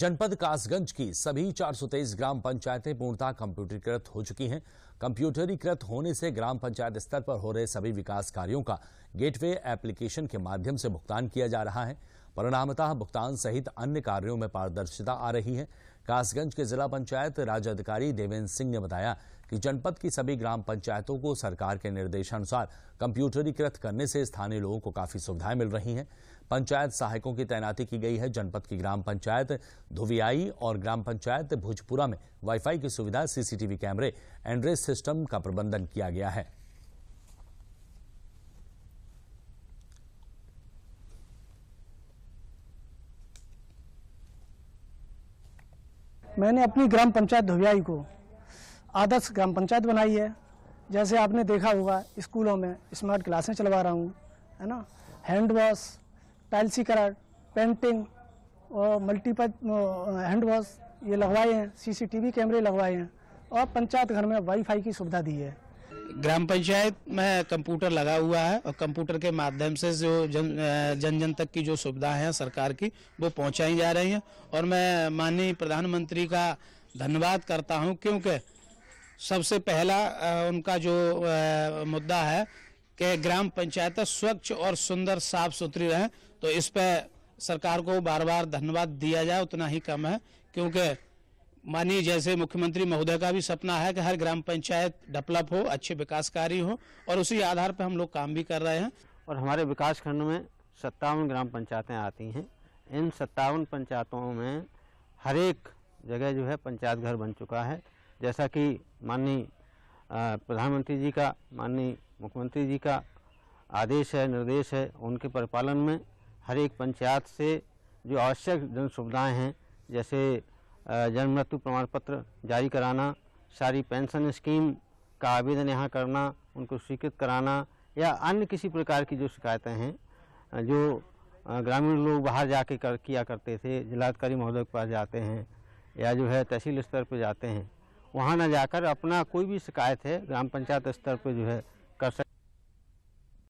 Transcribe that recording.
जनपद कासगंज की सभी 423 ग्राम पंचायतें पूर्णतः कंप्यूटरीकृत हो चुकी हैं कंप्यूटरीकृत होने से ग्राम पंचायत स्तर पर हो रहे सभी विकास कार्यों का गेटवे एप्लीकेशन के माध्यम से भुगतान किया जा रहा है परिणामतः भुगतान सहित अन्य कार्यों में पारदर्शिता आ रही है कासगंज के जिला पंचायत राज अधिकारी देवेंद्र सिंह ने बताया कि जनपद की सभी ग्राम पंचायतों को सरकार के निर्देशानुसार कंप्यूटरीकृत करने से स्थानीय लोगों को काफी सुविधाएं मिल रही हैं पंचायत सहायकों की तैनाती की गई है जनपद की ग्राम पंचायत धुवियाई और ग्राम पंचायत भोजपुरा में वाईफाई की सुविधा सीसीटीवी कैमरे एंड्रेस सिस्टम का प्रबंधन किया गया है मैंने अपनी ग्राम पंचायत धोबियाई को आदर्श ग्राम पंचायत बनाई है जैसे आपने देखा होगा स्कूलों में स्मार्ट क्लासें चलवा रहा हूँ है ना हैंड वॉश टाइल्सीकरण पेंटिंग और मल्टीपल हैंड वॉश ये लगवाए हैं सीसीटीवी कैमरे लगवाए हैं और पंचायत घर में वाईफाई की सुविधा दी है ग्राम पंचायत में कंप्यूटर लगा हुआ है और कंप्यूटर के माध्यम से जो जन जन जन तक की जो सुविधा है सरकार की वो पहुंचाई जा रही है और मैं माननीय प्रधानमंत्री का धन्यवाद करता हूं क्योंकि सबसे पहला उनका जो मुद्दा है कि ग्राम पंचायत स्वच्छ और सुंदर साफ सुथरी रहें तो इस पर सरकार को बार बार धन्यवाद दिया जाए उतना ही कम है क्योंकि माननीय जैसे मुख्यमंत्री महोदय का भी सपना है कि हर ग्राम पंचायत डेवलप हो अच्छे विकास कार्य हो और उसी आधार पर हम लोग काम भी कर रहे हैं और हमारे विकास खंड में सत्तावन ग्राम पंचायतें आती हैं इन सत्तावन पंचायतों में हर एक जगह जो है पंचायत घर बन चुका है जैसा कि माननीय प्रधानमंत्री जी का माननीय मुख्यमंत्री जी का आदेश है निर्देश है उनके परिपालन में हर एक पंचायत से जो आवश्यक जन सुविधाएँ हैं जैसे जन्म मृत्यु प्रमाण पत्र जारी कराना सारी पेंशन स्कीम का आवेदन यहाँ करना उनको स्वीकृत कराना या अन्य किसी प्रकार की जो शिकायतें हैं जो ग्रामीण लोग बाहर जाके कर किया करते थे जिलाधिकारी महोदय के पास जाते हैं या जो है तहसील स्तर पर जाते हैं वहाँ ना जाकर अपना कोई भी शिकायत है ग्राम पंचायत स्तर पर जो है